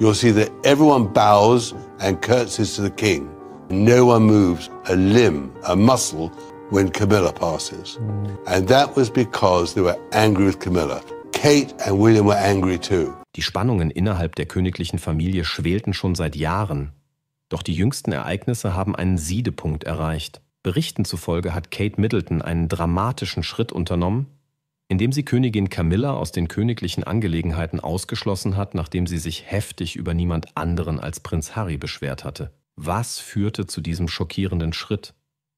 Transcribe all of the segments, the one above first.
You'll see that everyone bows and curtsies to the king. No one moves a limb, a muscle, when Camilla passes. Mm. And that was because they were angry with Camilla. Kate and William were angry too. Die Spannungen innerhalb der königlichen Familie schwelten schon seit Jahren. Doch die jüngsten Ereignisse haben einen Siedepunkt erreicht. Berichten zufolge hat Kate Middleton einen dramatischen Schritt unternommen, indem sie Königin Camilla aus den königlichen Angelegenheiten ausgeschlossen hat, nachdem sie sich heftig über niemand anderen als Prinz Harry beschwert hatte. Was führte zu diesem schockierenden Schritt?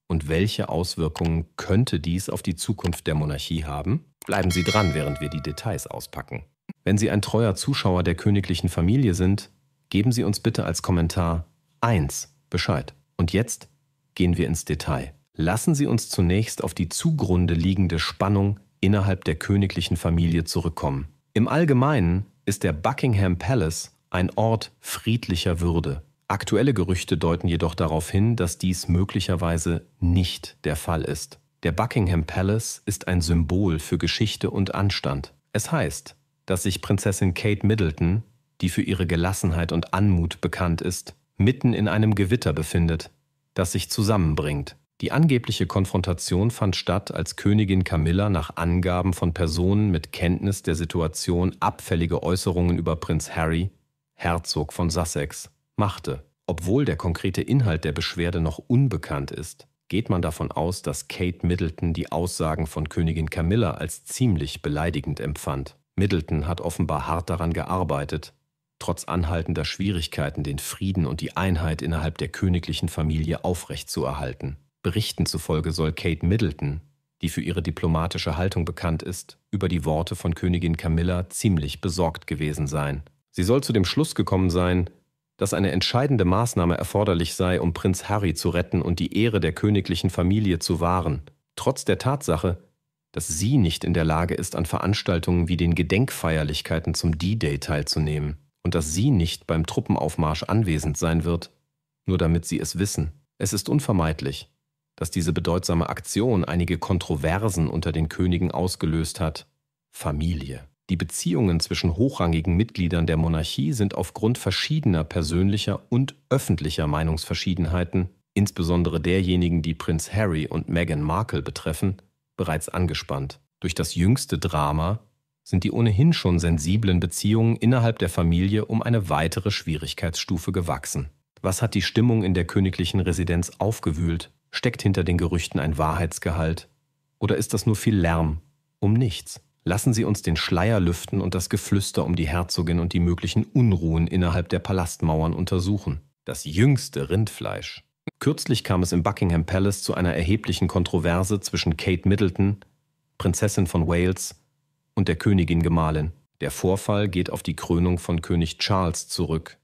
Und welche Auswirkungen könnte dies auf die Zukunft der Monarchie haben? Bleiben Sie dran, während wir die Details auspacken. Wenn Sie ein treuer Zuschauer der königlichen Familie sind, geben Sie uns bitte als Kommentar 1 Bescheid. Und jetzt gehen wir ins Detail. Lassen Sie uns zunächst auf die zugrunde liegende Spannung innerhalb der königlichen Familie zurückkommen. Im Allgemeinen ist der Buckingham Palace ein Ort friedlicher Würde. Aktuelle Gerüchte deuten jedoch darauf hin, dass dies möglicherweise nicht der Fall ist. Der Buckingham Palace ist ein Symbol für Geschichte und Anstand. Es heißt, dass sich Prinzessin Kate Middleton, die für ihre Gelassenheit und Anmut bekannt ist, mitten in einem Gewitter befindet, das sich zusammenbringt. Die angebliche Konfrontation fand statt, als Königin Camilla nach Angaben von Personen mit Kenntnis der Situation abfällige Äußerungen über Prinz Harry, Herzog von Sussex, machte. Obwohl der konkrete Inhalt der Beschwerde noch unbekannt ist, geht man davon aus, dass Kate Middleton die Aussagen von Königin Camilla als ziemlich beleidigend empfand. Middleton hat offenbar hart daran gearbeitet, trotz anhaltender Schwierigkeiten den Frieden und die Einheit innerhalb der königlichen Familie aufrechtzuerhalten. Berichten zufolge soll Kate Middleton, die für ihre diplomatische Haltung bekannt ist, über die Worte von Königin Camilla ziemlich besorgt gewesen sein. Sie soll zu dem Schluss gekommen sein, dass eine entscheidende Maßnahme erforderlich sei, um Prinz Harry zu retten und die Ehre der königlichen Familie zu wahren, trotz der Tatsache, dass sie nicht in der Lage ist, an Veranstaltungen wie den Gedenkfeierlichkeiten zum D-Day teilzunehmen und dass sie nicht beim Truppenaufmarsch anwesend sein wird, nur damit sie es wissen. Es ist unvermeidlich, dass diese bedeutsame Aktion einige Kontroversen unter den Königen ausgelöst hat. Familie. Die Beziehungen zwischen hochrangigen Mitgliedern der Monarchie sind aufgrund verschiedener persönlicher und öffentlicher Meinungsverschiedenheiten, insbesondere derjenigen, die Prinz Harry und Meghan Markle betreffen, bereits angespannt. Durch das jüngste Drama sind die ohnehin schon sensiblen Beziehungen innerhalb der Familie um eine weitere Schwierigkeitsstufe gewachsen. Was hat die Stimmung in der königlichen Residenz aufgewühlt? Steckt hinter den Gerüchten ein Wahrheitsgehalt? Oder ist das nur viel Lärm um nichts? Lassen Sie uns den Schleier lüften und das Geflüster um die Herzogin und die möglichen Unruhen innerhalb der Palastmauern untersuchen. Das jüngste Rindfleisch. Kürzlich kam es im Buckingham Palace zu einer erheblichen Kontroverse zwischen Kate Middleton, Prinzessin von Wales, und der Königin Gemahlin. Der Vorfall geht auf die Krönung von König Charles zurück,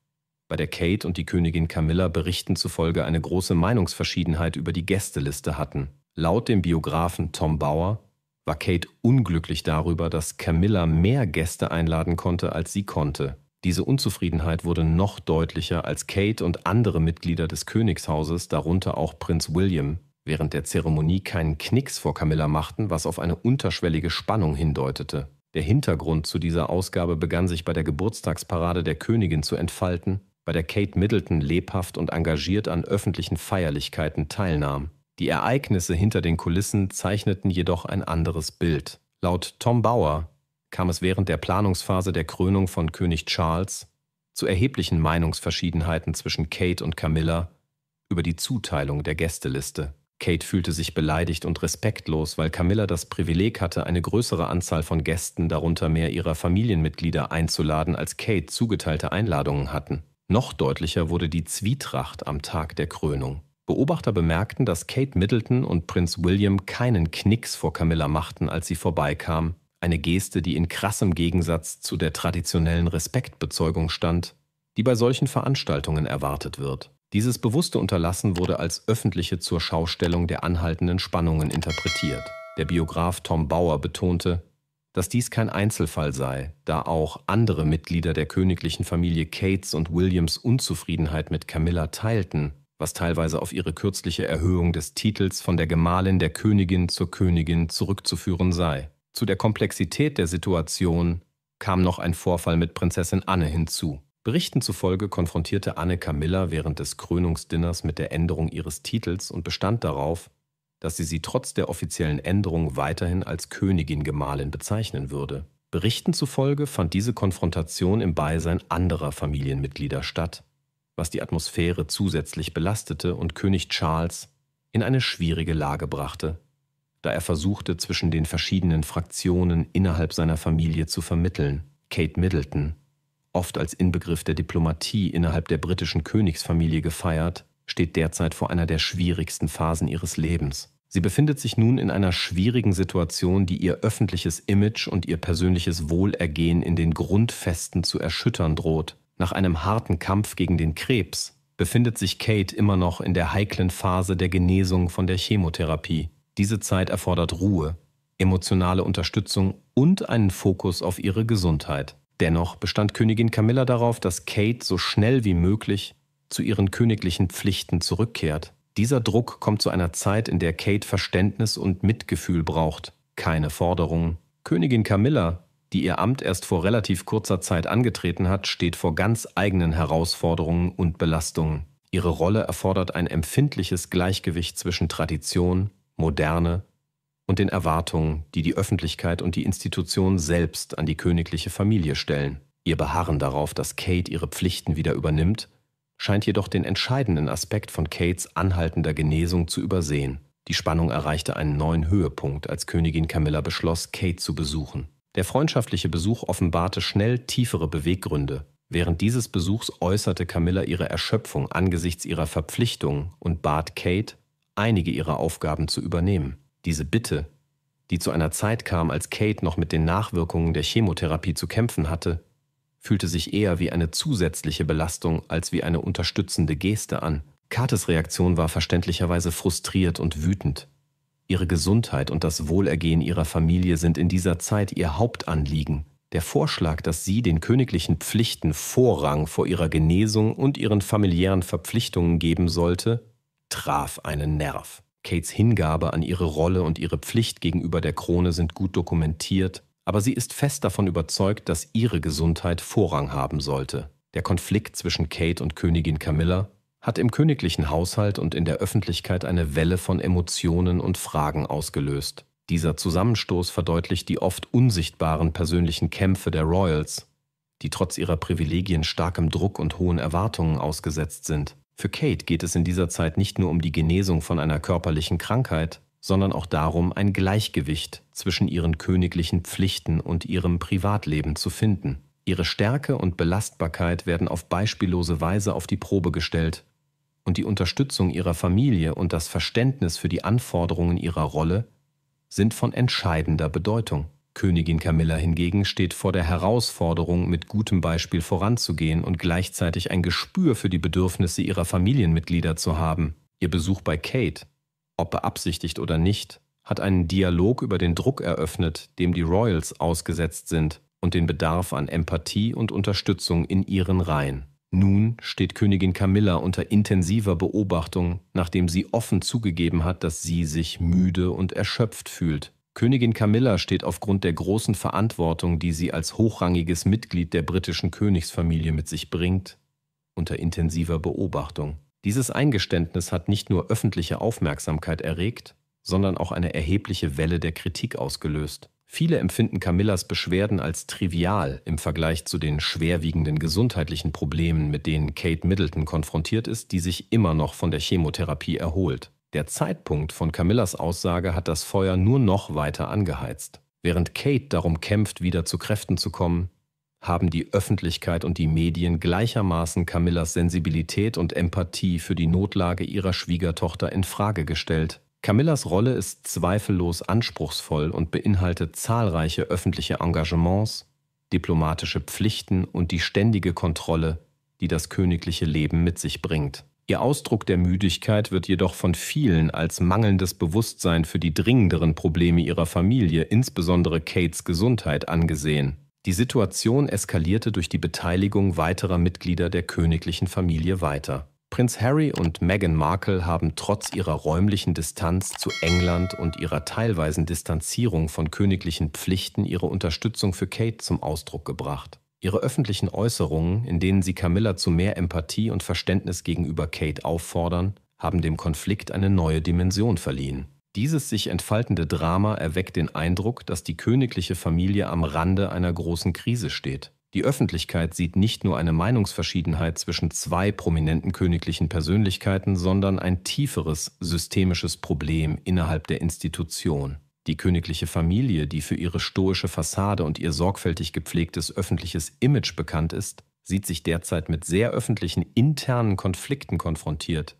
bei der Kate und die Königin Camilla Berichten zufolge eine große Meinungsverschiedenheit über die Gästeliste hatten. Laut dem Biografen Tom Bauer war Kate unglücklich darüber, dass Camilla mehr Gäste einladen konnte, als sie konnte. Diese Unzufriedenheit wurde noch deutlicher, als Kate und andere Mitglieder des Königshauses, darunter auch Prinz William, während der Zeremonie keinen Knicks vor Camilla machten, was auf eine unterschwellige Spannung hindeutete. Der Hintergrund zu dieser Ausgabe begann sich bei der Geburtstagsparade der Königin zu entfalten, bei der Kate Middleton lebhaft und engagiert an öffentlichen Feierlichkeiten teilnahm. Die Ereignisse hinter den Kulissen zeichneten jedoch ein anderes Bild. Laut Tom Bauer kam es während der Planungsphase der Krönung von König Charles zu erheblichen Meinungsverschiedenheiten zwischen Kate und Camilla über die Zuteilung der Gästeliste. Kate fühlte sich beleidigt und respektlos, weil Camilla das Privileg hatte, eine größere Anzahl von Gästen, darunter mehr ihrer Familienmitglieder, einzuladen, als Kate zugeteilte Einladungen hatten. Noch deutlicher wurde die Zwietracht am Tag der Krönung. Beobachter bemerkten, dass Kate Middleton und Prinz William keinen Knicks vor Camilla machten, als sie vorbeikam, eine Geste, die in krassem Gegensatz zu der traditionellen Respektbezeugung stand, die bei solchen Veranstaltungen erwartet wird. Dieses bewusste Unterlassen wurde als öffentliche zur Schaustellung der anhaltenden Spannungen interpretiert. Der Biograf Tom Bauer betonte, dass dies kein Einzelfall sei, da auch andere Mitglieder der königlichen Familie Cates und Williams Unzufriedenheit mit Camilla teilten, was teilweise auf ihre kürzliche Erhöhung des Titels von der Gemahlin der Königin zur Königin zurückzuführen sei. Zu der Komplexität der Situation kam noch ein Vorfall mit Prinzessin Anne hinzu. Berichten zufolge konfrontierte Anne Camilla während des Krönungsdinners mit der Änderung ihres Titels und bestand darauf, dass sie sie trotz der offiziellen Änderung weiterhin als Königin Gemahlin bezeichnen würde. Berichten zufolge fand diese Konfrontation im Beisein anderer Familienmitglieder statt, was die Atmosphäre zusätzlich belastete und König Charles in eine schwierige Lage brachte, da er versuchte, zwischen den verschiedenen Fraktionen innerhalb seiner Familie zu vermitteln. Kate Middleton, oft als Inbegriff der Diplomatie innerhalb der britischen Königsfamilie gefeiert, steht derzeit vor einer der schwierigsten Phasen ihres Lebens. Sie befindet sich nun in einer schwierigen Situation, die ihr öffentliches Image und ihr persönliches Wohlergehen in den Grundfesten zu erschüttern droht. Nach einem harten Kampf gegen den Krebs befindet sich Kate immer noch in der heiklen Phase der Genesung von der Chemotherapie. Diese Zeit erfordert Ruhe, emotionale Unterstützung und einen Fokus auf ihre Gesundheit. Dennoch bestand Königin Camilla darauf, dass Kate so schnell wie möglich zu ihren königlichen Pflichten zurückkehrt. Dieser Druck kommt zu einer Zeit, in der Kate Verständnis und Mitgefühl braucht, keine Forderungen. Königin Camilla, die ihr Amt erst vor relativ kurzer Zeit angetreten hat, steht vor ganz eigenen Herausforderungen und Belastungen. Ihre Rolle erfordert ein empfindliches Gleichgewicht zwischen Tradition, Moderne und den Erwartungen, die die Öffentlichkeit und die Institution selbst an die königliche Familie stellen. Ihr Beharren darauf, dass Kate ihre Pflichten wieder übernimmt, scheint jedoch den entscheidenden Aspekt von Kates anhaltender Genesung zu übersehen. Die Spannung erreichte einen neuen Höhepunkt, als Königin Camilla beschloss, Kate zu besuchen. Der freundschaftliche Besuch offenbarte schnell tiefere Beweggründe. Während dieses Besuchs äußerte Camilla ihre Erschöpfung angesichts ihrer Verpflichtungen und bat Kate, einige ihrer Aufgaben zu übernehmen. Diese Bitte, die zu einer Zeit kam, als Kate noch mit den Nachwirkungen der Chemotherapie zu kämpfen hatte, fühlte sich eher wie eine zusätzliche Belastung als wie eine unterstützende Geste an. Kates Reaktion war verständlicherweise frustriert und wütend. Ihre Gesundheit und das Wohlergehen ihrer Familie sind in dieser Zeit ihr Hauptanliegen. Der Vorschlag, dass sie den königlichen Pflichten Vorrang vor ihrer Genesung und ihren familiären Verpflichtungen geben sollte, traf einen Nerv. Kates Hingabe an ihre Rolle und ihre Pflicht gegenüber der Krone sind gut dokumentiert aber sie ist fest davon überzeugt, dass ihre Gesundheit Vorrang haben sollte. Der Konflikt zwischen Kate und Königin Camilla hat im königlichen Haushalt und in der Öffentlichkeit eine Welle von Emotionen und Fragen ausgelöst. Dieser Zusammenstoß verdeutlicht die oft unsichtbaren persönlichen Kämpfe der Royals, die trotz ihrer Privilegien starkem Druck und hohen Erwartungen ausgesetzt sind. Für Kate geht es in dieser Zeit nicht nur um die Genesung von einer körperlichen Krankheit, sondern auch darum, ein Gleichgewicht zwischen ihren königlichen Pflichten und ihrem Privatleben zu finden. Ihre Stärke und Belastbarkeit werden auf beispiellose Weise auf die Probe gestellt, und die Unterstützung ihrer Familie und das Verständnis für die Anforderungen ihrer Rolle sind von entscheidender Bedeutung. Königin Camilla hingegen steht vor der Herausforderung, mit gutem Beispiel voranzugehen und gleichzeitig ein Gespür für die Bedürfnisse ihrer Familienmitglieder zu haben. Ihr Besuch bei Kate ob beabsichtigt oder nicht, hat einen Dialog über den Druck eröffnet, dem die Royals ausgesetzt sind und den Bedarf an Empathie und Unterstützung in ihren Reihen. Nun steht Königin Camilla unter intensiver Beobachtung, nachdem sie offen zugegeben hat, dass sie sich müde und erschöpft fühlt. Königin Camilla steht aufgrund der großen Verantwortung, die sie als hochrangiges Mitglied der britischen Königsfamilie mit sich bringt, unter intensiver Beobachtung. Dieses Eingeständnis hat nicht nur öffentliche Aufmerksamkeit erregt, sondern auch eine erhebliche Welle der Kritik ausgelöst. Viele empfinden Camillas Beschwerden als trivial im Vergleich zu den schwerwiegenden gesundheitlichen Problemen, mit denen Kate Middleton konfrontiert ist, die sich immer noch von der Chemotherapie erholt. Der Zeitpunkt von Camillas Aussage hat das Feuer nur noch weiter angeheizt. Während Kate darum kämpft, wieder zu Kräften zu kommen, haben die Öffentlichkeit und die Medien gleichermaßen Camillas Sensibilität und Empathie für die Notlage ihrer Schwiegertochter in Frage gestellt. Camillas Rolle ist zweifellos anspruchsvoll und beinhaltet zahlreiche öffentliche Engagements, diplomatische Pflichten und die ständige Kontrolle, die das königliche Leben mit sich bringt. Ihr Ausdruck der Müdigkeit wird jedoch von vielen als mangelndes Bewusstsein für die dringenderen Probleme ihrer Familie, insbesondere Kates Gesundheit, angesehen. Die Situation eskalierte durch die Beteiligung weiterer Mitglieder der königlichen Familie weiter. Prinz Harry und Meghan Markle haben trotz ihrer räumlichen Distanz zu England und ihrer teilweisen Distanzierung von königlichen Pflichten ihre Unterstützung für Kate zum Ausdruck gebracht. Ihre öffentlichen Äußerungen, in denen sie Camilla zu mehr Empathie und Verständnis gegenüber Kate auffordern, haben dem Konflikt eine neue Dimension verliehen. Dieses sich entfaltende Drama erweckt den Eindruck, dass die königliche Familie am Rande einer großen Krise steht. Die Öffentlichkeit sieht nicht nur eine Meinungsverschiedenheit zwischen zwei prominenten königlichen Persönlichkeiten, sondern ein tieferes systemisches Problem innerhalb der Institution. Die königliche Familie, die für ihre stoische Fassade und ihr sorgfältig gepflegtes öffentliches Image bekannt ist, sieht sich derzeit mit sehr öffentlichen internen Konflikten konfrontiert,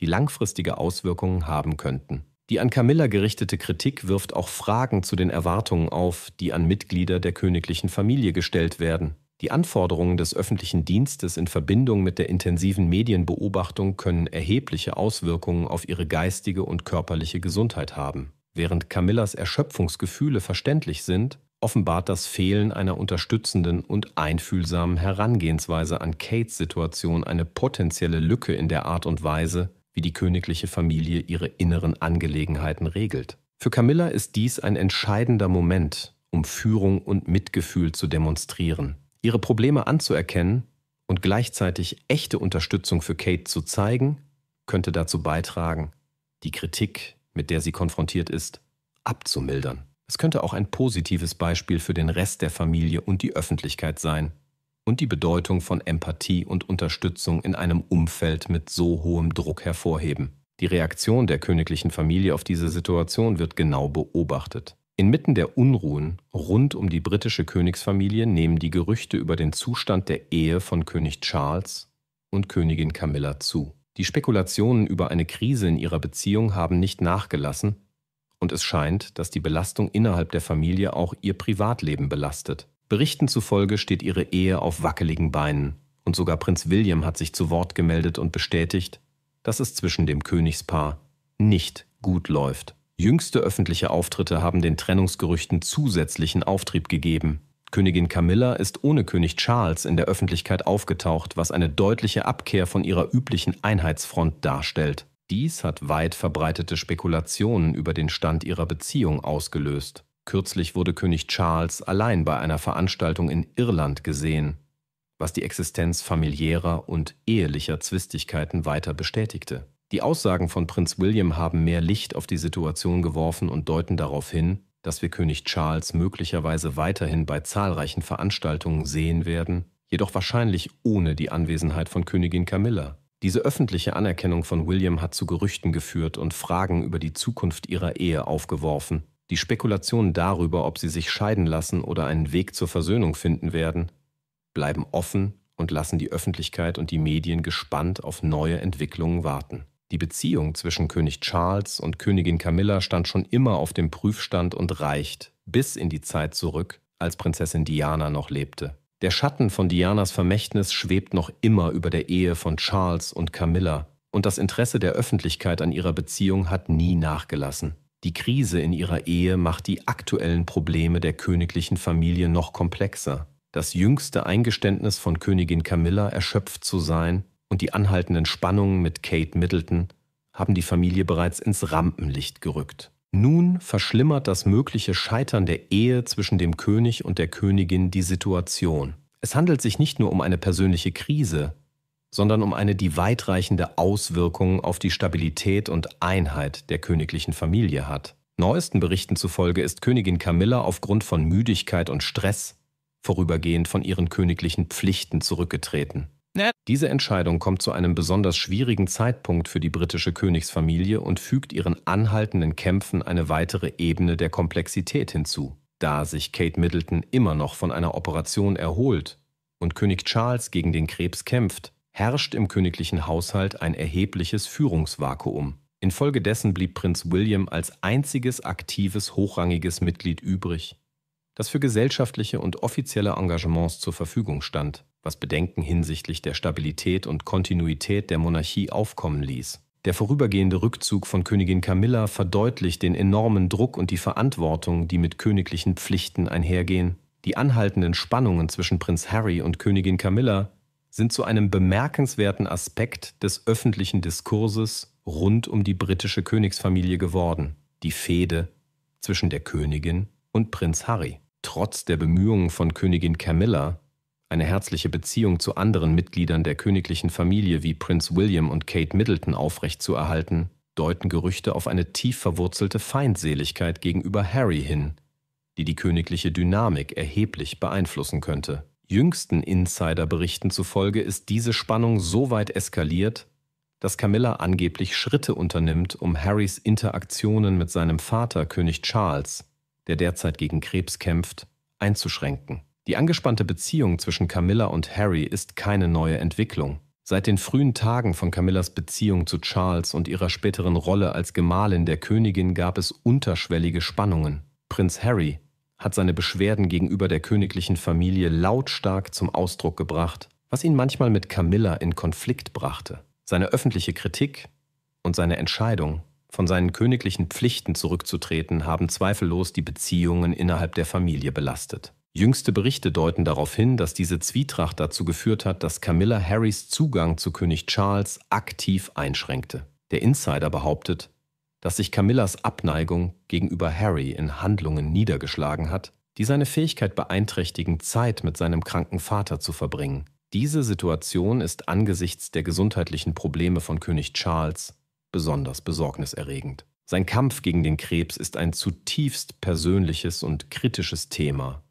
die langfristige Auswirkungen haben könnten. Die an Camilla gerichtete Kritik wirft auch Fragen zu den Erwartungen auf, die an Mitglieder der königlichen Familie gestellt werden. Die Anforderungen des öffentlichen Dienstes in Verbindung mit der intensiven Medienbeobachtung können erhebliche Auswirkungen auf ihre geistige und körperliche Gesundheit haben. Während Camillas Erschöpfungsgefühle verständlich sind, offenbart das Fehlen einer unterstützenden und einfühlsamen Herangehensweise an Kates Situation eine potenzielle Lücke in der Art und Weise, wie die königliche Familie ihre inneren Angelegenheiten regelt. Für Camilla ist dies ein entscheidender Moment, um Führung und Mitgefühl zu demonstrieren, ihre Probleme anzuerkennen und gleichzeitig echte Unterstützung für Kate zu zeigen, könnte dazu beitragen, die Kritik, mit der sie konfrontiert ist, abzumildern. Es könnte auch ein positives Beispiel für den Rest der Familie und die Öffentlichkeit sein, und die Bedeutung von Empathie und Unterstützung in einem Umfeld mit so hohem Druck hervorheben. Die Reaktion der königlichen Familie auf diese Situation wird genau beobachtet. Inmitten der Unruhen rund um die britische Königsfamilie nehmen die Gerüchte über den Zustand der Ehe von König Charles und Königin Camilla zu. Die Spekulationen über eine Krise in ihrer Beziehung haben nicht nachgelassen und es scheint, dass die Belastung innerhalb der Familie auch ihr Privatleben belastet. Berichten zufolge steht ihre Ehe auf wackeligen Beinen und sogar Prinz William hat sich zu Wort gemeldet und bestätigt, dass es zwischen dem Königspaar nicht gut läuft. Jüngste öffentliche Auftritte haben den Trennungsgerüchten zusätzlichen Auftrieb gegeben. Königin Camilla ist ohne König Charles in der Öffentlichkeit aufgetaucht, was eine deutliche Abkehr von ihrer üblichen Einheitsfront darstellt. Dies hat weit verbreitete Spekulationen über den Stand ihrer Beziehung ausgelöst. Kürzlich wurde König Charles allein bei einer Veranstaltung in Irland gesehen, was die Existenz familiärer und ehelicher Zwistigkeiten weiter bestätigte. Die Aussagen von Prinz William haben mehr Licht auf die Situation geworfen und deuten darauf hin, dass wir König Charles möglicherweise weiterhin bei zahlreichen Veranstaltungen sehen werden, jedoch wahrscheinlich ohne die Anwesenheit von Königin Camilla. Diese öffentliche Anerkennung von William hat zu Gerüchten geführt und Fragen über die Zukunft ihrer Ehe aufgeworfen, die Spekulationen darüber, ob sie sich scheiden lassen oder einen Weg zur Versöhnung finden werden, bleiben offen und lassen die Öffentlichkeit und die Medien gespannt auf neue Entwicklungen warten. Die Beziehung zwischen König Charles und Königin Camilla stand schon immer auf dem Prüfstand und reicht bis in die Zeit zurück, als Prinzessin Diana noch lebte. Der Schatten von Dianas Vermächtnis schwebt noch immer über der Ehe von Charles und Camilla, und das Interesse der Öffentlichkeit an ihrer Beziehung hat nie nachgelassen. Die Krise in ihrer Ehe macht die aktuellen Probleme der königlichen Familie noch komplexer. Das jüngste Eingeständnis von Königin Camilla, erschöpft zu sein, und die anhaltenden Spannungen mit Kate Middleton haben die Familie bereits ins Rampenlicht gerückt. Nun verschlimmert das mögliche Scheitern der Ehe zwischen dem König und der Königin die Situation. Es handelt sich nicht nur um eine persönliche Krise, sondern um eine die weitreichende Auswirkung auf die Stabilität und Einheit der königlichen Familie hat. Neuesten Berichten zufolge ist Königin Camilla aufgrund von Müdigkeit und Stress vorübergehend von ihren königlichen Pflichten zurückgetreten. Diese Entscheidung kommt zu einem besonders schwierigen Zeitpunkt für die britische Königsfamilie und fügt ihren anhaltenden Kämpfen eine weitere Ebene der Komplexität hinzu. Da sich Kate Middleton immer noch von einer Operation erholt und König Charles gegen den Krebs kämpft, herrscht im königlichen Haushalt ein erhebliches Führungsvakuum. Infolgedessen blieb Prinz William als einziges aktives, hochrangiges Mitglied übrig, das für gesellschaftliche und offizielle Engagements zur Verfügung stand, was Bedenken hinsichtlich der Stabilität und Kontinuität der Monarchie aufkommen ließ. Der vorübergehende Rückzug von Königin Camilla verdeutlicht den enormen Druck und die Verantwortung, die mit königlichen Pflichten einhergehen. Die anhaltenden Spannungen zwischen Prinz Harry und Königin Camilla sind zu einem bemerkenswerten Aspekt des öffentlichen Diskurses rund um die britische Königsfamilie geworden, die Fehde zwischen der Königin und Prinz Harry. Trotz der Bemühungen von Königin Camilla, eine herzliche Beziehung zu anderen Mitgliedern der königlichen Familie wie Prinz William und Kate Middleton aufrechtzuerhalten, deuten Gerüchte auf eine tief verwurzelte Feindseligkeit gegenüber Harry hin, die die königliche Dynamik erheblich beeinflussen könnte. Jüngsten Insiderberichten zufolge ist diese Spannung so weit eskaliert, dass Camilla angeblich Schritte unternimmt, um Harrys Interaktionen mit seinem Vater, König Charles, der derzeit gegen Krebs kämpft, einzuschränken. Die angespannte Beziehung zwischen Camilla und Harry ist keine neue Entwicklung. Seit den frühen Tagen von Camillas Beziehung zu Charles und ihrer späteren Rolle als Gemahlin der Königin gab es unterschwellige Spannungen. Prinz Harry hat seine Beschwerden gegenüber der königlichen Familie lautstark zum Ausdruck gebracht, was ihn manchmal mit Camilla in Konflikt brachte. Seine öffentliche Kritik und seine Entscheidung, von seinen königlichen Pflichten zurückzutreten, haben zweifellos die Beziehungen innerhalb der Familie belastet. Jüngste Berichte deuten darauf hin, dass diese Zwietracht dazu geführt hat, dass Camilla Harrys Zugang zu König Charles aktiv einschränkte. Der Insider behauptet, dass sich Camillas Abneigung gegenüber Harry in Handlungen niedergeschlagen hat, die seine Fähigkeit beeinträchtigen, Zeit mit seinem kranken Vater zu verbringen. Diese Situation ist angesichts der gesundheitlichen Probleme von König Charles besonders besorgniserregend. Sein Kampf gegen den Krebs ist ein zutiefst persönliches und kritisches Thema,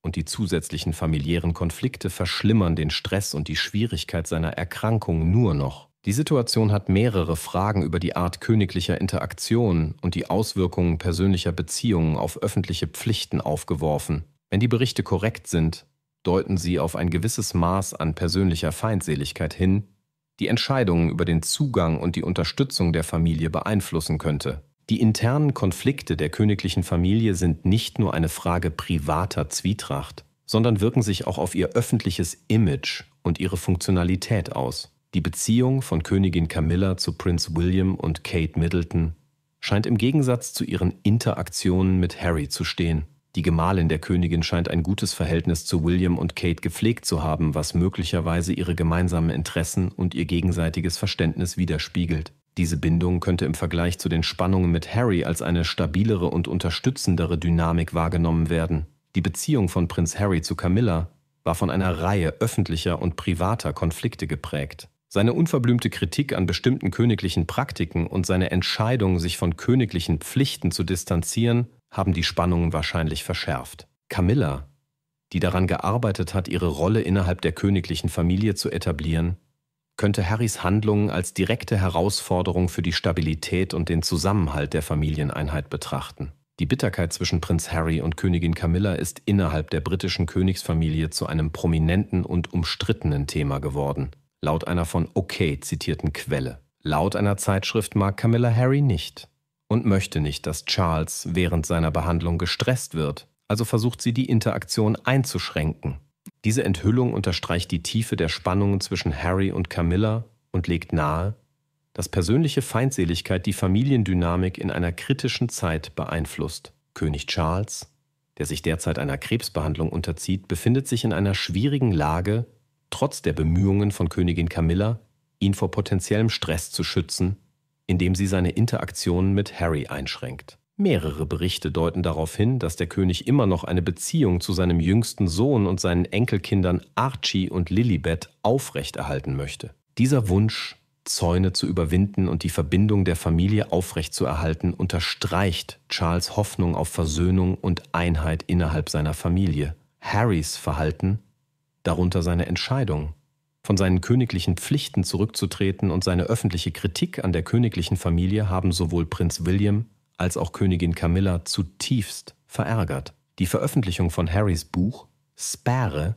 und die zusätzlichen familiären Konflikte verschlimmern den Stress und die Schwierigkeit seiner Erkrankung nur noch. Die Situation hat mehrere Fragen über die Art königlicher Interaktion und die Auswirkungen persönlicher Beziehungen auf öffentliche Pflichten aufgeworfen. Wenn die Berichte korrekt sind, deuten sie auf ein gewisses Maß an persönlicher Feindseligkeit hin, die Entscheidungen über den Zugang und die Unterstützung der Familie beeinflussen könnte. Die internen Konflikte der königlichen Familie sind nicht nur eine Frage privater Zwietracht, sondern wirken sich auch auf ihr öffentliches Image und ihre Funktionalität aus. Die Beziehung von Königin Camilla zu Prinz William und Kate Middleton scheint im Gegensatz zu ihren Interaktionen mit Harry zu stehen. Die Gemahlin der Königin scheint ein gutes Verhältnis zu William und Kate gepflegt zu haben, was möglicherweise ihre gemeinsamen Interessen und ihr gegenseitiges Verständnis widerspiegelt. Diese Bindung könnte im Vergleich zu den Spannungen mit Harry als eine stabilere und unterstützendere Dynamik wahrgenommen werden. Die Beziehung von Prinz Harry zu Camilla war von einer Reihe öffentlicher und privater Konflikte geprägt. Seine unverblümte Kritik an bestimmten königlichen Praktiken und seine Entscheidung, sich von königlichen Pflichten zu distanzieren, haben die Spannungen wahrscheinlich verschärft. Camilla, die daran gearbeitet hat, ihre Rolle innerhalb der königlichen Familie zu etablieren, könnte Harrys Handlungen als direkte Herausforderung für die Stabilität und den Zusammenhalt der Familieneinheit betrachten. Die Bitterkeit zwischen Prinz Harry und Königin Camilla ist innerhalb der britischen Königsfamilie zu einem prominenten und umstrittenen Thema geworden laut einer von OK zitierten Quelle. Laut einer Zeitschrift mag Camilla Harry nicht und möchte nicht, dass Charles während seiner Behandlung gestresst wird, also versucht sie die Interaktion einzuschränken. Diese Enthüllung unterstreicht die Tiefe der Spannungen zwischen Harry und Camilla und legt nahe, dass persönliche Feindseligkeit die Familiendynamik in einer kritischen Zeit beeinflusst. König Charles, der sich derzeit einer Krebsbehandlung unterzieht, befindet sich in einer schwierigen Lage, trotz der Bemühungen von Königin Camilla, ihn vor potenziellem Stress zu schützen, indem sie seine Interaktionen mit Harry einschränkt. Mehrere Berichte deuten darauf hin, dass der König immer noch eine Beziehung zu seinem jüngsten Sohn und seinen Enkelkindern Archie und Lilibet aufrechterhalten möchte. Dieser Wunsch, Zäune zu überwinden und die Verbindung der Familie aufrechtzuerhalten, unterstreicht Charles Hoffnung auf Versöhnung und Einheit innerhalb seiner Familie. Harrys Verhalten darunter seine Entscheidung, von seinen königlichen Pflichten zurückzutreten und seine öffentliche Kritik an der königlichen Familie haben sowohl Prinz William als auch Königin Camilla zutiefst verärgert. Die Veröffentlichung von Harrys Buch Sperre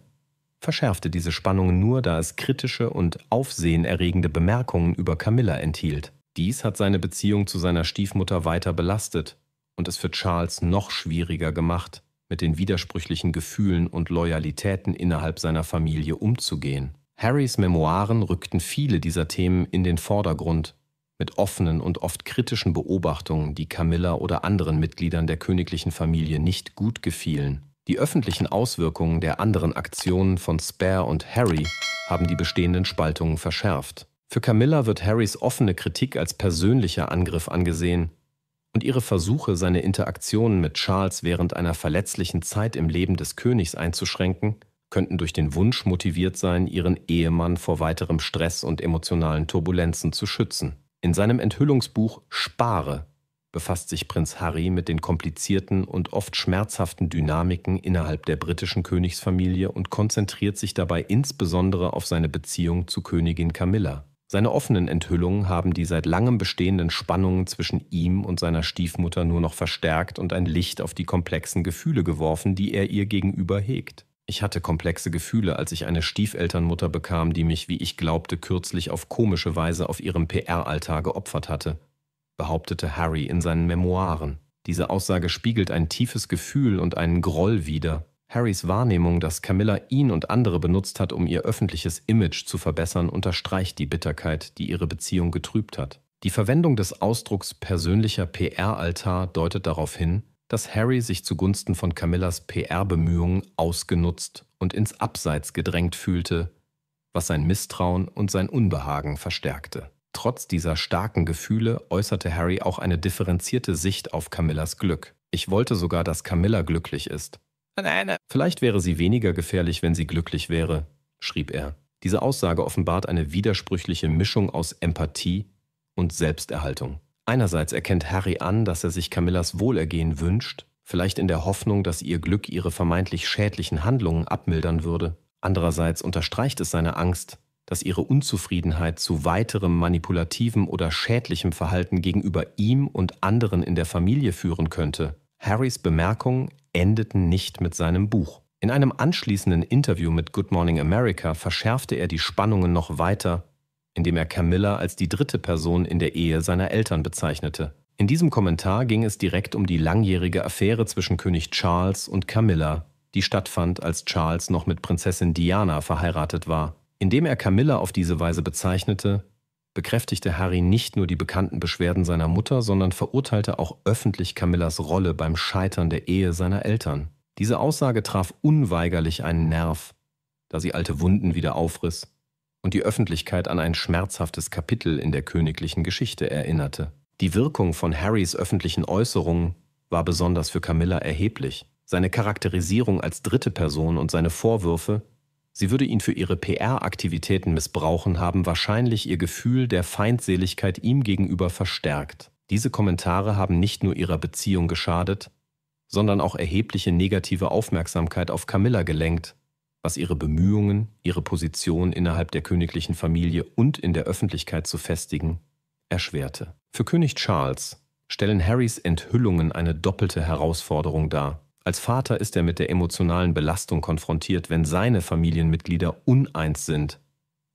verschärfte diese Spannungen nur, da es kritische und aufsehenerregende Bemerkungen über Camilla enthielt. Dies hat seine Beziehung zu seiner Stiefmutter weiter belastet und es für Charles noch schwieriger gemacht, mit den widersprüchlichen Gefühlen und Loyalitäten innerhalb seiner Familie umzugehen. Harrys Memoiren rückten viele dieser Themen in den Vordergrund, mit offenen und oft kritischen Beobachtungen, die Camilla oder anderen Mitgliedern der königlichen Familie nicht gut gefielen. Die öffentlichen Auswirkungen der anderen Aktionen von Spare und Harry haben die bestehenden Spaltungen verschärft. Für Camilla wird Harrys offene Kritik als persönlicher Angriff angesehen, und ihre Versuche, seine Interaktionen mit Charles während einer verletzlichen Zeit im Leben des Königs einzuschränken, könnten durch den Wunsch motiviert sein, ihren Ehemann vor weiterem Stress und emotionalen Turbulenzen zu schützen. In seinem Enthüllungsbuch Spare befasst sich Prinz Harry mit den komplizierten und oft schmerzhaften Dynamiken innerhalb der britischen Königsfamilie und konzentriert sich dabei insbesondere auf seine Beziehung zu Königin Camilla. Seine offenen Enthüllungen haben die seit langem bestehenden Spannungen zwischen ihm und seiner Stiefmutter nur noch verstärkt und ein Licht auf die komplexen Gefühle geworfen, die er ihr gegenüber hegt. Ich hatte komplexe Gefühle, als ich eine Stiefelternmutter bekam, die mich, wie ich glaubte, kürzlich auf komische Weise auf ihrem PR-Altar geopfert hatte, behauptete Harry in seinen Memoiren. Diese Aussage spiegelt ein tiefes Gefühl und einen Groll wider, Harrys Wahrnehmung, dass Camilla ihn und andere benutzt hat, um ihr öffentliches Image zu verbessern, unterstreicht die Bitterkeit, die ihre Beziehung getrübt hat. Die Verwendung des Ausdrucks persönlicher PR-Altar deutet darauf hin, dass Harry sich zugunsten von Camillas PR-Bemühungen ausgenutzt und ins Abseits gedrängt fühlte, was sein Misstrauen und sein Unbehagen verstärkte. Trotz dieser starken Gefühle äußerte Harry auch eine differenzierte Sicht auf Camillas Glück. Ich wollte sogar, dass Camilla glücklich ist, Banane. Vielleicht wäre sie weniger gefährlich, wenn sie glücklich wäre, schrieb er. Diese Aussage offenbart eine widersprüchliche Mischung aus Empathie und Selbsterhaltung. Einerseits erkennt Harry an, dass er sich Camillas Wohlergehen wünscht, vielleicht in der Hoffnung, dass ihr Glück ihre vermeintlich schädlichen Handlungen abmildern würde. Andererseits unterstreicht es seine Angst, dass ihre Unzufriedenheit zu weiterem manipulativem oder schädlichem Verhalten gegenüber ihm und anderen in der Familie führen könnte, Harrys Bemerkungen endeten nicht mit seinem Buch. In einem anschließenden Interview mit Good Morning America verschärfte er die Spannungen noch weiter, indem er Camilla als die dritte Person in der Ehe seiner Eltern bezeichnete. In diesem Kommentar ging es direkt um die langjährige Affäre zwischen König Charles und Camilla, die stattfand, als Charles noch mit Prinzessin Diana verheiratet war. Indem er Camilla auf diese Weise bezeichnete, bekräftigte Harry nicht nur die bekannten Beschwerden seiner Mutter, sondern verurteilte auch öffentlich Camillas Rolle beim Scheitern der Ehe seiner Eltern. Diese Aussage traf unweigerlich einen Nerv, da sie alte Wunden wieder aufriss und die Öffentlichkeit an ein schmerzhaftes Kapitel in der königlichen Geschichte erinnerte. Die Wirkung von Harrys öffentlichen Äußerungen war besonders für Camilla erheblich. Seine Charakterisierung als dritte Person und seine Vorwürfe, Sie würde ihn für ihre PR-Aktivitäten missbrauchen, haben wahrscheinlich ihr Gefühl der Feindseligkeit ihm gegenüber verstärkt. Diese Kommentare haben nicht nur ihrer Beziehung geschadet, sondern auch erhebliche negative Aufmerksamkeit auf Camilla gelenkt, was ihre Bemühungen, ihre Position innerhalb der königlichen Familie und in der Öffentlichkeit zu festigen, erschwerte. Für König Charles stellen Harrys Enthüllungen eine doppelte Herausforderung dar. Als Vater ist er mit der emotionalen Belastung konfrontiert, wenn seine Familienmitglieder uneins sind,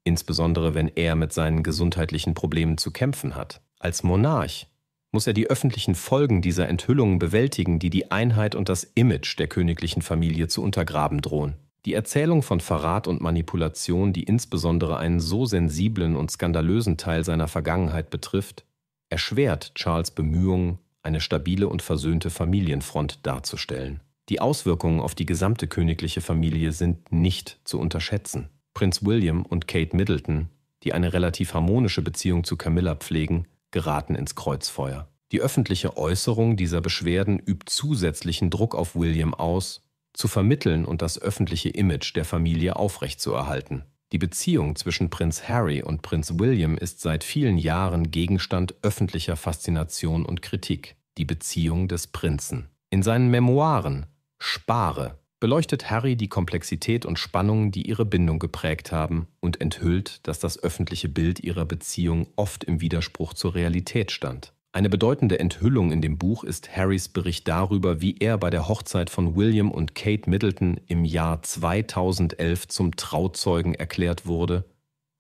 insbesondere wenn er mit seinen gesundheitlichen Problemen zu kämpfen hat. Als Monarch muss er die öffentlichen Folgen dieser Enthüllungen bewältigen, die die Einheit und das Image der königlichen Familie zu untergraben drohen. Die Erzählung von Verrat und Manipulation, die insbesondere einen so sensiblen und skandalösen Teil seiner Vergangenheit betrifft, erschwert Charles Bemühungen, eine stabile und versöhnte Familienfront darzustellen. Die Auswirkungen auf die gesamte königliche Familie sind nicht zu unterschätzen. Prinz William und Kate Middleton, die eine relativ harmonische Beziehung zu Camilla pflegen, geraten ins Kreuzfeuer. Die öffentliche Äußerung dieser Beschwerden übt zusätzlichen Druck auf William aus, zu vermitteln und das öffentliche Image der Familie aufrechtzuerhalten. Die Beziehung zwischen Prinz Harry und Prinz William ist seit vielen Jahren Gegenstand öffentlicher Faszination und Kritik, die Beziehung des Prinzen. In seinen Memoiren Spare beleuchtet Harry die Komplexität und Spannungen, die ihre Bindung geprägt haben, und enthüllt, dass das öffentliche Bild ihrer Beziehung oft im Widerspruch zur Realität stand. Eine bedeutende Enthüllung in dem Buch ist Harrys Bericht darüber, wie er bei der Hochzeit von William und Kate Middleton im Jahr 2011 zum Trauzeugen erklärt wurde,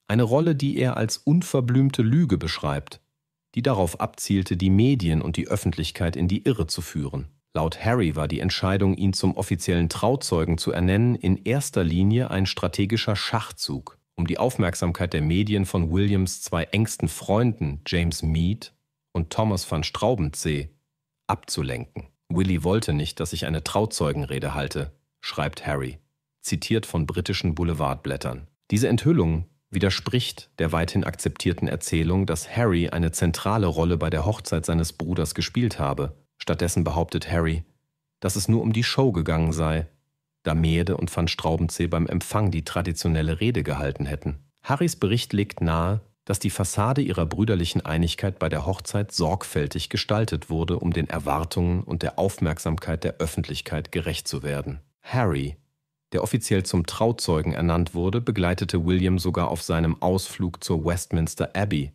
eine Rolle, die er als unverblümte Lüge beschreibt, die darauf abzielte, die Medien und die Öffentlichkeit in die Irre zu führen. Laut Harry war die Entscheidung, ihn zum offiziellen Trauzeugen zu ernennen, in erster Linie ein strategischer Schachzug, um die Aufmerksamkeit der Medien von Williams zwei engsten Freunden, James Mead und Thomas van Straubenzee abzulenken. Willy wollte nicht, dass ich eine Trauzeugenrede halte, schreibt Harry, zitiert von britischen Boulevardblättern. Diese Enthüllung widerspricht der weithin akzeptierten Erzählung, dass Harry eine zentrale Rolle bei der Hochzeit seines Bruders gespielt habe. Stattdessen behauptet Harry, dass es nur um die Show gegangen sei, da Mede und van Straubenzee beim Empfang die traditionelle Rede gehalten hätten. Harrys Bericht legt nahe, dass die Fassade ihrer brüderlichen Einigkeit bei der Hochzeit sorgfältig gestaltet wurde, um den Erwartungen und der Aufmerksamkeit der Öffentlichkeit gerecht zu werden. Harry, der offiziell zum Trauzeugen ernannt wurde, begleitete William sogar auf seinem Ausflug zur Westminster Abbey,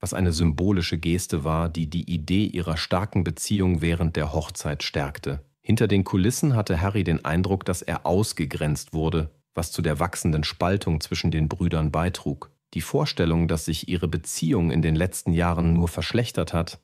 was eine symbolische Geste war, die die Idee ihrer starken Beziehung während der Hochzeit stärkte. Hinter den Kulissen hatte Harry den Eindruck, dass er ausgegrenzt wurde, was zu der wachsenden Spaltung zwischen den Brüdern beitrug. Die Vorstellung, dass sich ihre Beziehung in den letzten Jahren nur verschlechtert hat,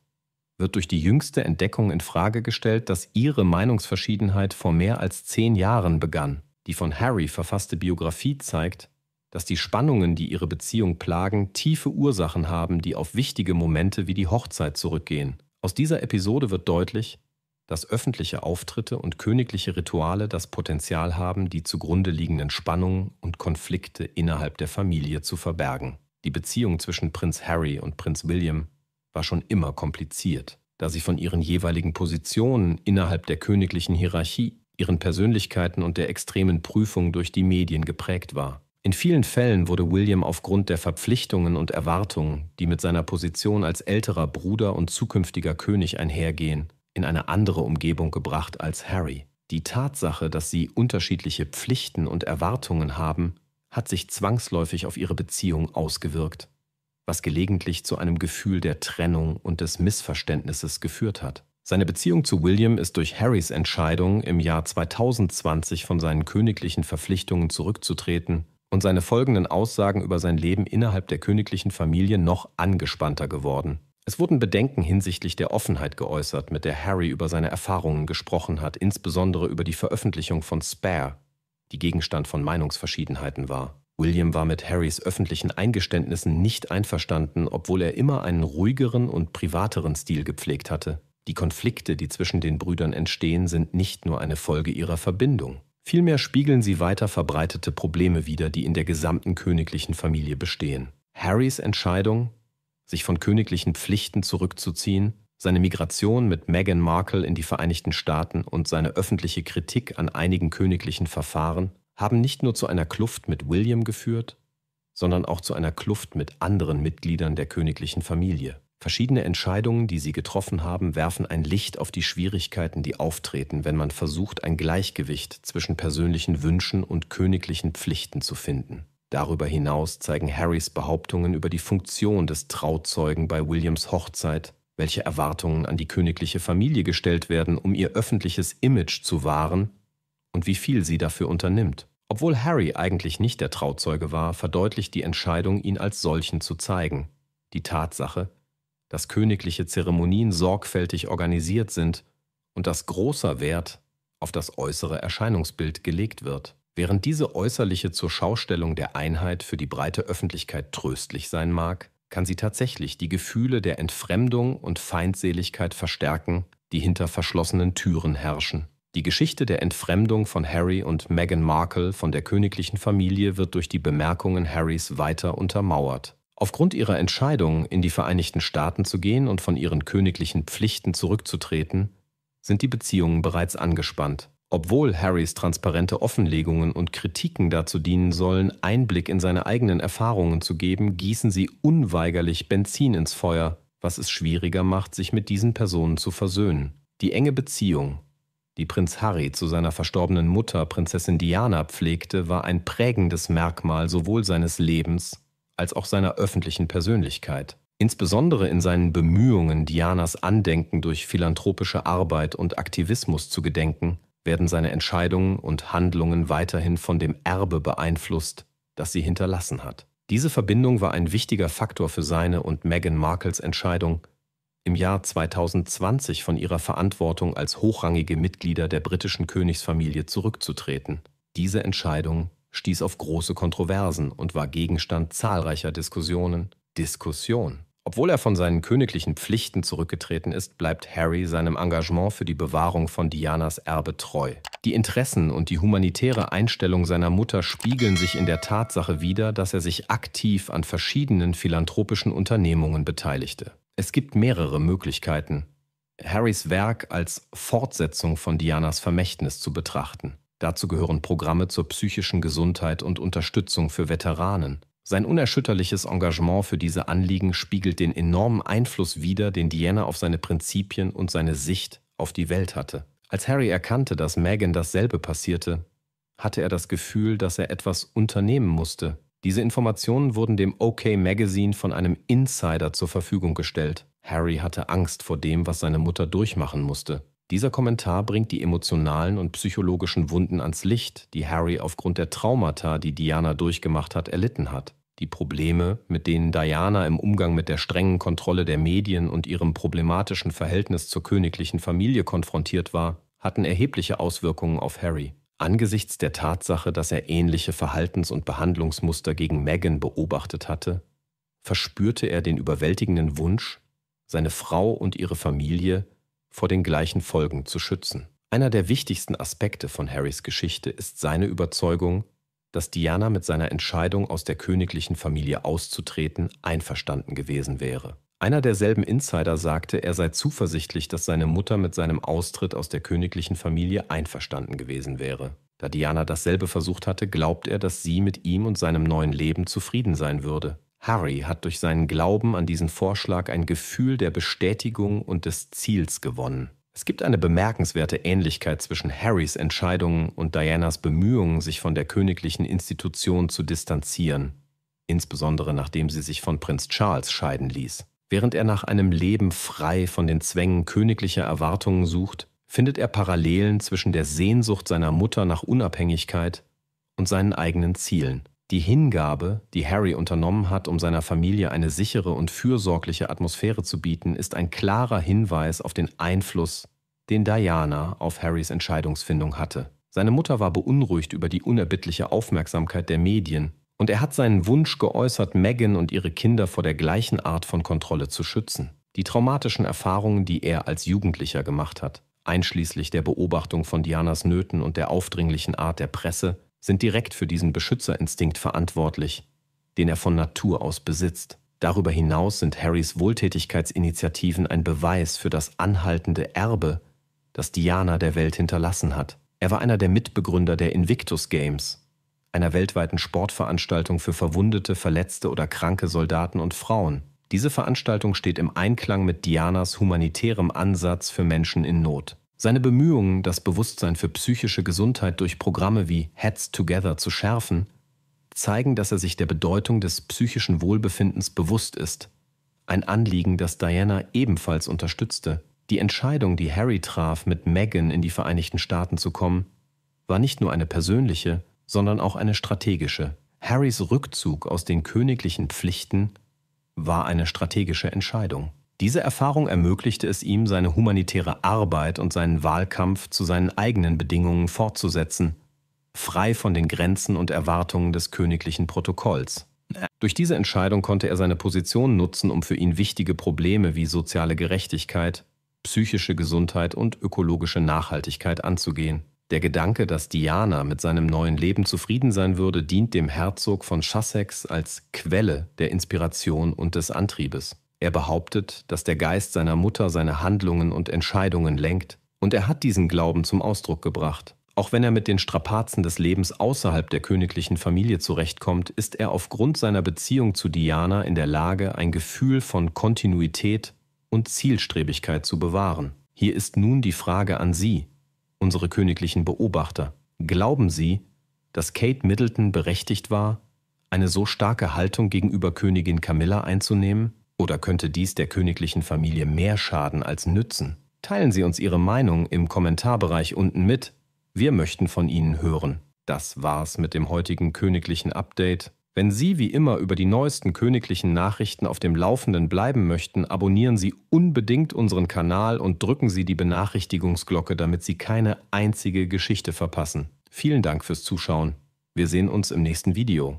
wird durch die jüngste Entdeckung in Frage gestellt, dass ihre Meinungsverschiedenheit vor mehr als zehn Jahren begann. Die von Harry verfasste Biografie zeigt, dass die Spannungen, die ihre Beziehung plagen, tiefe Ursachen haben, die auf wichtige Momente wie die Hochzeit zurückgehen. Aus dieser Episode wird deutlich, dass öffentliche Auftritte und königliche Rituale das Potenzial haben, die zugrunde liegenden Spannungen und Konflikte innerhalb der Familie zu verbergen. Die Beziehung zwischen Prinz Harry und Prinz William war schon immer kompliziert, da sie von ihren jeweiligen Positionen innerhalb der königlichen Hierarchie, ihren Persönlichkeiten und der extremen Prüfung durch die Medien geprägt war. In vielen Fällen wurde William aufgrund der Verpflichtungen und Erwartungen, die mit seiner Position als älterer Bruder und zukünftiger König einhergehen, in eine andere Umgebung gebracht als Harry. Die Tatsache, dass sie unterschiedliche Pflichten und Erwartungen haben, hat sich zwangsläufig auf ihre Beziehung ausgewirkt, was gelegentlich zu einem Gefühl der Trennung und des Missverständnisses geführt hat. Seine Beziehung zu William ist durch Harrys Entscheidung, im Jahr 2020 von seinen königlichen Verpflichtungen zurückzutreten und seine folgenden Aussagen über sein Leben innerhalb der königlichen Familie noch angespannter geworden. Es wurden Bedenken hinsichtlich der Offenheit geäußert, mit der Harry über seine Erfahrungen gesprochen hat, insbesondere über die Veröffentlichung von Spare, die Gegenstand von Meinungsverschiedenheiten war. William war mit Harrys öffentlichen Eingeständnissen nicht einverstanden, obwohl er immer einen ruhigeren und privateren Stil gepflegt hatte. Die Konflikte, die zwischen den Brüdern entstehen, sind nicht nur eine Folge ihrer Verbindung. Vielmehr spiegeln sie weiter verbreitete Probleme wider, die in der gesamten königlichen Familie bestehen. Harrys Entscheidung, sich von königlichen Pflichten zurückzuziehen, seine Migration mit Meghan Markle in die Vereinigten Staaten und seine öffentliche Kritik an einigen königlichen Verfahren haben nicht nur zu einer Kluft mit William geführt, sondern auch zu einer Kluft mit anderen Mitgliedern der königlichen Familie. Verschiedene Entscheidungen, die sie getroffen haben, werfen ein Licht auf die Schwierigkeiten, die auftreten, wenn man versucht, ein Gleichgewicht zwischen persönlichen Wünschen und königlichen Pflichten zu finden. Darüber hinaus zeigen Harrys Behauptungen über die Funktion des Trauzeugen bei Williams Hochzeit, welche Erwartungen an die königliche Familie gestellt werden, um ihr öffentliches Image zu wahren, und wie viel sie dafür unternimmt. Obwohl Harry eigentlich nicht der Trauzeuge war, verdeutlicht die Entscheidung, ihn als solchen zu zeigen. Die Tatsache, dass königliche Zeremonien sorgfältig organisiert sind und dass großer Wert auf das äußere Erscheinungsbild gelegt wird. Während diese äußerliche Zurschaustellung der Einheit für die breite Öffentlichkeit tröstlich sein mag, kann sie tatsächlich die Gefühle der Entfremdung und Feindseligkeit verstärken, die hinter verschlossenen Türen herrschen. Die Geschichte der Entfremdung von Harry und Meghan Markle von der königlichen Familie wird durch die Bemerkungen Harrys weiter untermauert. Aufgrund ihrer Entscheidung, in die Vereinigten Staaten zu gehen und von ihren königlichen Pflichten zurückzutreten, sind die Beziehungen bereits angespannt. Obwohl Harrys transparente Offenlegungen und Kritiken dazu dienen sollen, Einblick in seine eigenen Erfahrungen zu geben, gießen sie unweigerlich Benzin ins Feuer, was es schwieriger macht, sich mit diesen Personen zu versöhnen. Die enge Beziehung, die Prinz Harry zu seiner verstorbenen Mutter, Prinzessin Diana, pflegte, war ein prägendes Merkmal sowohl seines Lebens als auch seiner öffentlichen Persönlichkeit. Insbesondere in seinen Bemühungen, Dianas Andenken durch philanthropische Arbeit und Aktivismus zu gedenken, werden seine Entscheidungen und Handlungen weiterhin von dem Erbe beeinflusst, das sie hinterlassen hat. Diese Verbindung war ein wichtiger Faktor für seine und Meghan Markles Entscheidung, im Jahr 2020 von ihrer Verantwortung als hochrangige Mitglieder der britischen Königsfamilie zurückzutreten. Diese Entscheidung stieß auf große Kontroversen und war Gegenstand zahlreicher Diskussionen. Diskussion obwohl er von seinen königlichen Pflichten zurückgetreten ist, bleibt Harry seinem Engagement für die Bewahrung von Dianas Erbe treu. Die Interessen und die humanitäre Einstellung seiner Mutter spiegeln sich in der Tatsache wider, dass er sich aktiv an verschiedenen philanthropischen Unternehmungen beteiligte. Es gibt mehrere Möglichkeiten, Harrys Werk als Fortsetzung von Dianas Vermächtnis zu betrachten. Dazu gehören Programme zur psychischen Gesundheit und Unterstützung für Veteranen, sein unerschütterliches Engagement für diese Anliegen spiegelt den enormen Einfluss wider, den Diana auf seine Prinzipien und seine Sicht auf die Welt hatte. Als Harry erkannte, dass Megan dasselbe passierte, hatte er das Gefühl, dass er etwas unternehmen musste. Diese Informationen wurden dem OK Magazine von einem Insider zur Verfügung gestellt. Harry hatte Angst vor dem, was seine Mutter durchmachen musste. Dieser Kommentar bringt die emotionalen und psychologischen Wunden ans Licht, die Harry aufgrund der Traumata, die Diana durchgemacht hat, erlitten hat die Probleme, mit denen Diana im Umgang mit der strengen Kontrolle der Medien und ihrem problematischen Verhältnis zur königlichen Familie konfrontiert war, hatten erhebliche Auswirkungen auf Harry. Angesichts der Tatsache, dass er ähnliche Verhaltens- und Behandlungsmuster gegen Meghan beobachtet hatte, verspürte er den überwältigenden Wunsch, seine Frau und ihre Familie vor den gleichen Folgen zu schützen. Einer der wichtigsten Aspekte von Harrys Geschichte ist seine Überzeugung, dass Diana mit seiner Entscheidung aus der königlichen Familie auszutreten einverstanden gewesen wäre. Einer derselben Insider sagte, er sei zuversichtlich, dass seine Mutter mit seinem Austritt aus der königlichen Familie einverstanden gewesen wäre. Da Diana dasselbe versucht hatte, glaubt er, dass sie mit ihm und seinem neuen Leben zufrieden sein würde. Harry hat durch seinen Glauben an diesen Vorschlag ein Gefühl der Bestätigung und des Ziels gewonnen. Es gibt eine bemerkenswerte Ähnlichkeit zwischen Harrys Entscheidungen und Dianas Bemühungen, sich von der königlichen Institution zu distanzieren, insbesondere nachdem sie sich von Prinz Charles scheiden ließ. Während er nach einem Leben frei von den Zwängen königlicher Erwartungen sucht, findet er Parallelen zwischen der Sehnsucht seiner Mutter nach Unabhängigkeit und seinen eigenen Zielen. Die Hingabe, die Harry unternommen hat, um seiner Familie eine sichere und fürsorgliche Atmosphäre zu bieten, ist ein klarer Hinweis auf den Einfluss, den Diana auf Harrys Entscheidungsfindung hatte. Seine Mutter war beunruhigt über die unerbittliche Aufmerksamkeit der Medien und er hat seinen Wunsch geäußert, Meghan und ihre Kinder vor der gleichen Art von Kontrolle zu schützen. Die traumatischen Erfahrungen, die er als Jugendlicher gemacht hat, einschließlich der Beobachtung von Dianas Nöten und der aufdringlichen Art der Presse, sind direkt für diesen Beschützerinstinkt verantwortlich, den er von Natur aus besitzt. Darüber hinaus sind Harrys Wohltätigkeitsinitiativen ein Beweis für das anhaltende Erbe, das Diana der Welt hinterlassen hat. Er war einer der Mitbegründer der Invictus Games, einer weltweiten Sportveranstaltung für verwundete, verletzte oder kranke Soldaten und Frauen. Diese Veranstaltung steht im Einklang mit Dianas humanitärem Ansatz für Menschen in Not. Seine Bemühungen, das Bewusstsein für psychische Gesundheit durch Programme wie Heads Together zu schärfen, zeigen, dass er sich der Bedeutung des psychischen Wohlbefindens bewusst ist. Ein Anliegen, das Diana ebenfalls unterstützte. Die Entscheidung, die Harry traf, mit Meghan in die Vereinigten Staaten zu kommen, war nicht nur eine persönliche, sondern auch eine strategische. Harrys Rückzug aus den königlichen Pflichten war eine strategische Entscheidung. Diese Erfahrung ermöglichte es ihm, seine humanitäre Arbeit und seinen Wahlkampf zu seinen eigenen Bedingungen fortzusetzen, frei von den Grenzen und Erwartungen des königlichen Protokolls. Durch diese Entscheidung konnte er seine Position nutzen, um für ihn wichtige Probleme wie soziale Gerechtigkeit, psychische Gesundheit und ökologische Nachhaltigkeit anzugehen. Der Gedanke, dass Diana mit seinem neuen Leben zufrieden sein würde, dient dem Herzog von Chassex als Quelle der Inspiration und des Antriebes. Er behauptet, dass der Geist seiner Mutter seine Handlungen und Entscheidungen lenkt, und er hat diesen Glauben zum Ausdruck gebracht. Auch wenn er mit den Strapazen des Lebens außerhalb der königlichen Familie zurechtkommt, ist er aufgrund seiner Beziehung zu Diana in der Lage, ein Gefühl von Kontinuität und Zielstrebigkeit zu bewahren. Hier ist nun die Frage an Sie, unsere königlichen Beobachter. Glauben Sie, dass Kate Middleton berechtigt war, eine so starke Haltung gegenüber Königin Camilla einzunehmen? Oder könnte dies der königlichen Familie mehr schaden als nützen? Teilen Sie uns Ihre Meinung im Kommentarbereich unten mit. Wir möchten von Ihnen hören. Das war's mit dem heutigen königlichen Update. Wenn Sie wie immer über die neuesten königlichen Nachrichten auf dem Laufenden bleiben möchten, abonnieren Sie unbedingt unseren Kanal und drücken Sie die Benachrichtigungsglocke, damit Sie keine einzige Geschichte verpassen. Vielen Dank fürs Zuschauen. Wir sehen uns im nächsten Video.